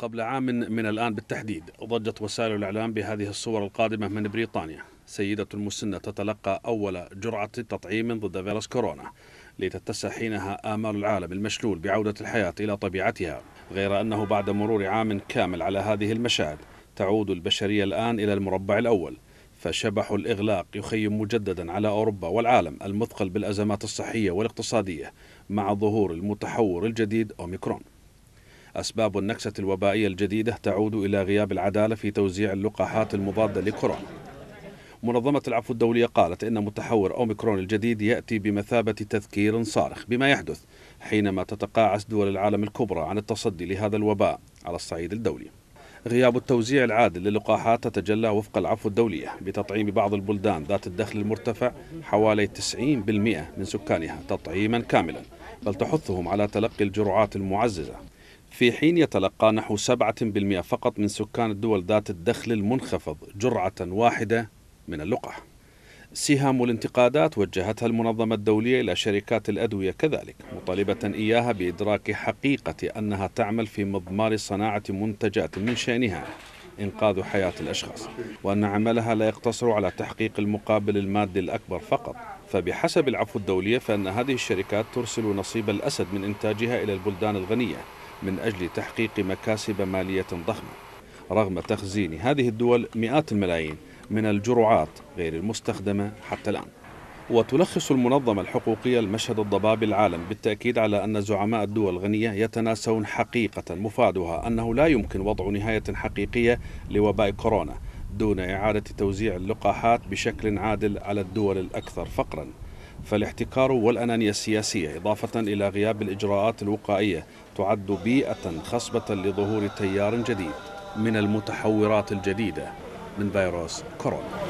قبل عام من الآن بالتحديد ضجت وسائل الإعلام بهذه الصور القادمة من بريطانيا سيدة مسنة تتلقى أول جرعة تطعيم ضد فيروس كورونا لتتسع حينها آمال العالم المشلول بعودة الحياة إلى طبيعتها غير أنه بعد مرور عام كامل على هذه المشاهد تعود البشرية الآن إلى المربع الأول فشبح الإغلاق يخيم مجددا على أوروبا والعالم المثقل بالأزمات الصحية والاقتصادية مع ظهور المتحور الجديد أوميكرون أسباب النكسة الوبائية الجديدة تعود إلى غياب العدالة في توزيع اللقاحات المضادة لكورونا منظمة العفو الدولية قالت إن متحور أوميكرون الجديد يأتي بمثابة تذكير صارخ بما يحدث حينما تتقاعس دول العالم الكبرى عن التصدي لهذا الوباء على الصعيد الدولي غياب التوزيع العادل للقاحات تتجلى وفق العفو الدولية بتطعيم بعض البلدان ذات الدخل المرتفع حوالي 90% من سكانها تطعيما كاملا بل تحثهم على تلقي الجرعات المعززة في حين يتلقى نحو 7% فقط من سكان الدول ذات الدخل المنخفض جرعة واحدة من اللقاح. سهام الانتقادات وجهتها المنظمة الدولية إلى شركات الأدوية كذلك مطالبة إياها بإدراك حقيقة أنها تعمل في مضمار صناعة منتجات من شأنها إنقاذ حياة الأشخاص وأن عملها لا يقتصر على تحقيق المقابل المادي الأكبر فقط فبحسب العفو الدولية فإن هذه الشركات ترسل نصيب الأسد من إنتاجها إلى البلدان الغنية من أجل تحقيق مكاسب مالية ضخمة رغم تخزين هذه الدول مئات الملايين من الجرعات غير المستخدمة حتى الآن وتلخص المنظمة الحقوقية المشهد الضبابي العالم بالتأكيد على أن زعماء الدول الغنية يتناسون حقيقة مفادها أنه لا يمكن وضع نهاية حقيقية لوباء كورونا دون إعادة توزيع اللقاحات بشكل عادل على الدول الأكثر فقراً فالاحتكار والأنانية السياسية إضافة إلى غياب الإجراءات الوقائية تعد بيئة خصبة لظهور تيار جديد من المتحورات الجديدة من فيروس كورونا